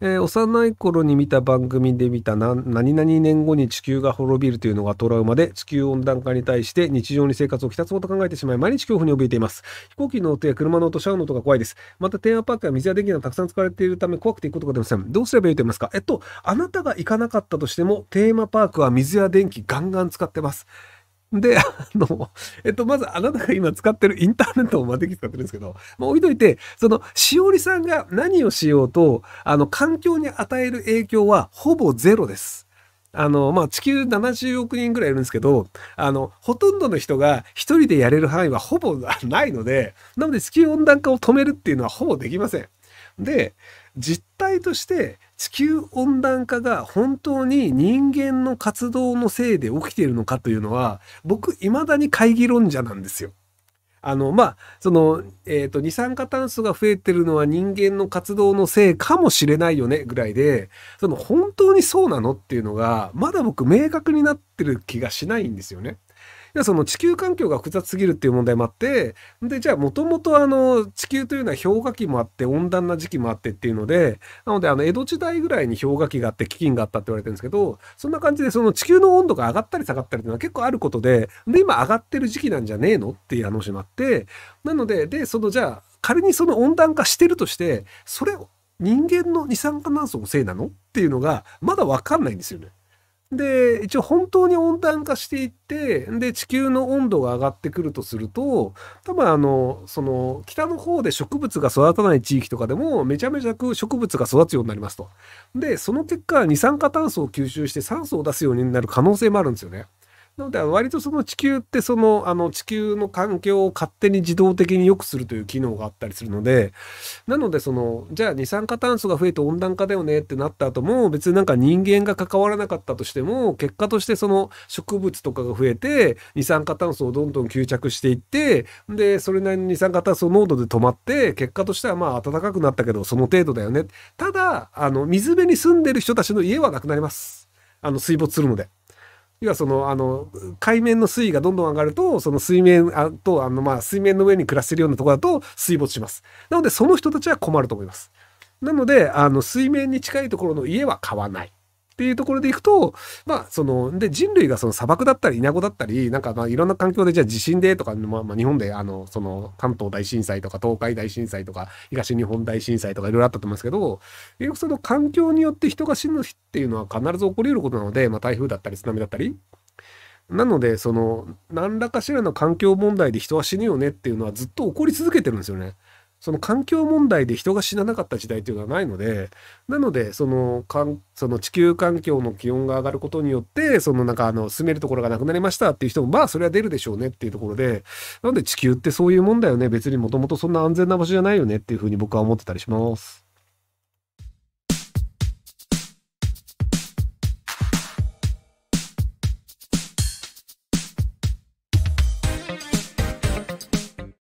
えー、幼い頃に見た番組で見た何々年後に地球が滅びるというのがトラウマで地球温暖化に対して日常に生活をきたつもと考えてしまい毎日恐怖に怯えています飛行機の音や車の音シャウの音が怖いですまたテーマパークや水や電気がたくさん使われているため怖くて行くことができませんどうすればいいと思いますかえっとあなたが行かなかったとしてもテーマパークは水や電気ガンガン使ってますで、あの、えっと、まずあなたが今使ってるインターネットをまで使ってるんですけど、もう置いといて、その、しおりさんが何をしようと、あの、環境に与える影響はほぼゼロです。あの、まあ、地球70億人ぐらいいるんですけど、あの、ほとんどの人が一人でやれる範囲はほぼないので、なので地球温暖化を止めるっていうのはほぼできません。で実態として地球温暖化が本当に人間の活動のせいで起きているのかというのは僕いまだに懐疑論者なんですよ。あのまあその、えーと、と二酸化炭素が増えてるのは人間の活動のせいかもしれないよねぐらいでその本当にそうなのっていうのがまだ僕明確になってる気がしないんですよね。でその地球環境が複雑すぎるっていう問題もあってでじゃあもともとあの地球というのは氷河期もあって温暖な時期もあってっていうのでなのであの江戸時代ぐらいに氷河期があって飢饉があったって言われてるんですけどそんな感じでその地球の温度が上がったり下がったりっていうのは結構あることでで今上がってる時期なんじゃねえのっていう話もあってなのででそのじゃあ仮にその温暖化してるとしてそれ人間の二酸化炭素のせいなのっていうのがまだ分かんないんですよね。で、一応本当に温暖化していって、で、地球の温度が上がってくるとすると、多分あの、その、北の方で植物が育たない地域とかでも、めちゃめちゃ植物が育つようになりますと。で、その結果、二酸化炭素を吸収して酸素を出すようになる可能性もあるんですよね。なので割とその地球ってそのあの地球の環境を勝手に自動的に良くするという機能があったりするのでなのでそのじゃあ二酸化炭素が増えて温暖化だよねってなった後も別になんか人間が関わらなかったとしても結果としてその植物とかが増えて二酸化炭素をどんどん吸着していってでそれなりに二酸化炭素濃度で止まって結果としてはまあ暖かくなったけどその程度だよねただあの水辺に住んでる人たちの家はなくなりますあの水没するので。要はそのあの海面の水位がどんどん上がるとその水面あとあの、まあ、水面の上に暮らしてるようなとこだと水没しますなのでその人たちは困ると思いますなのであの水面に近いところの家は買わないっていうところでいくと、まあ、その、で、人類がその砂漠だったり、稲子だったり、なんかまあ、いろんな環境で、じゃあ地震でとか、まあ、まあ、日本で、あの、その、関東大震災とか、東海大震災とか、東日本大震災とか、いろいろあったと思いますけど、結局その環境によって人が死ぬっていうのは必ず起こり得ることなので、まあ、台風だったり、津波だったり、なので、その、何らかしらの環境問題で人は死ぬよねっていうのはずっと起こり続けてるんですよね。その環境問題で人が死ななかった時代っていうのはないので、なので、その、かんその地球環境の気温が上がることによって、そのなんかあの、住めるところがなくなりましたっていう人も、まあそれは出るでしょうねっていうところで、なんで地球ってそういうもんだよね。別にもともとそんな安全な場所じゃないよねっていうふうに僕は思ってたりします。